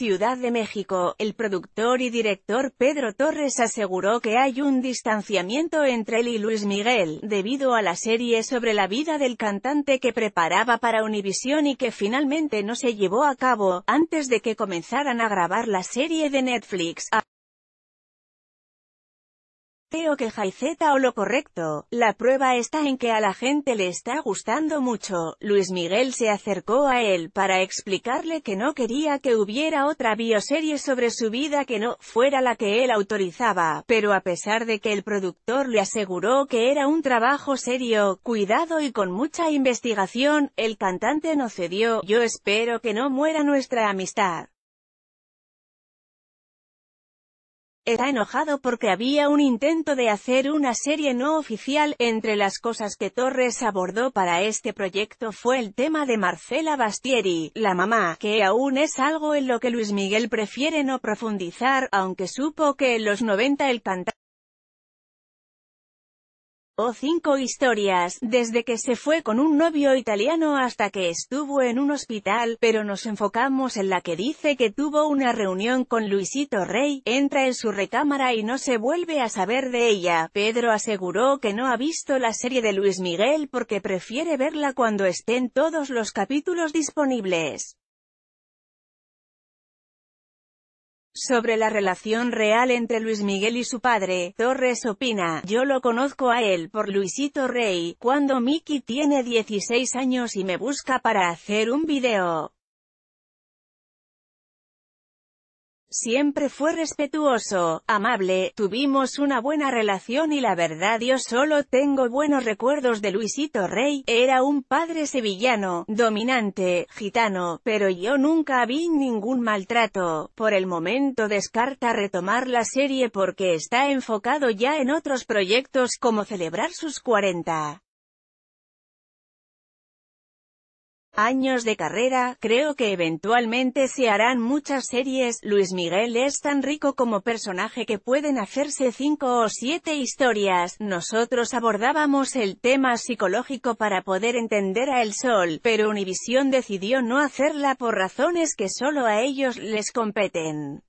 Ciudad de México, el productor y director Pedro Torres aseguró que hay un distanciamiento entre él y Luis Miguel, debido a la serie sobre la vida del cantante que preparaba para Univision y que finalmente no se llevó a cabo, antes de que comenzaran a grabar la serie de Netflix. Creo que Jaizeta o lo correcto, la prueba está en que a la gente le está gustando mucho, Luis Miguel se acercó a él para explicarle que no quería que hubiera otra bioserie sobre su vida que no fuera la que él autorizaba, pero a pesar de que el productor le aseguró que era un trabajo serio, cuidado y con mucha investigación, el cantante no cedió, yo espero que no muera nuestra amistad. Está enojado porque había un intento de hacer una serie no oficial, entre las cosas que Torres abordó para este proyecto fue el tema de Marcela Bastieri, la mamá, que aún es algo en lo que Luis Miguel prefiere no profundizar, aunque supo que en los 90 el cantante cinco historias, desde que se fue con un novio italiano hasta que estuvo en un hospital, pero nos enfocamos en la que dice que tuvo una reunión con Luisito Rey, entra en su recámara y no se vuelve a saber de ella. Pedro aseguró que no ha visto la serie de Luis Miguel porque prefiere verla cuando estén todos los capítulos disponibles. Sobre la relación real entre Luis Miguel y su padre, Torres opina, yo lo conozco a él por Luisito Rey, cuando Mickey tiene 16 años y me busca para hacer un video. Siempre fue respetuoso, amable, tuvimos una buena relación y la verdad yo solo tengo buenos recuerdos de Luisito Rey, era un padre sevillano, dominante, gitano, pero yo nunca vi ningún maltrato, por el momento descarta retomar la serie porque está enfocado ya en otros proyectos como celebrar sus 40. años de carrera, creo que eventualmente se harán muchas series, Luis Miguel es tan rico como personaje que pueden hacerse cinco o siete historias, nosotros abordábamos el tema psicológico para poder entender a El Sol, pero Univision decidió no hacerla por razones que solo a ellos les competen.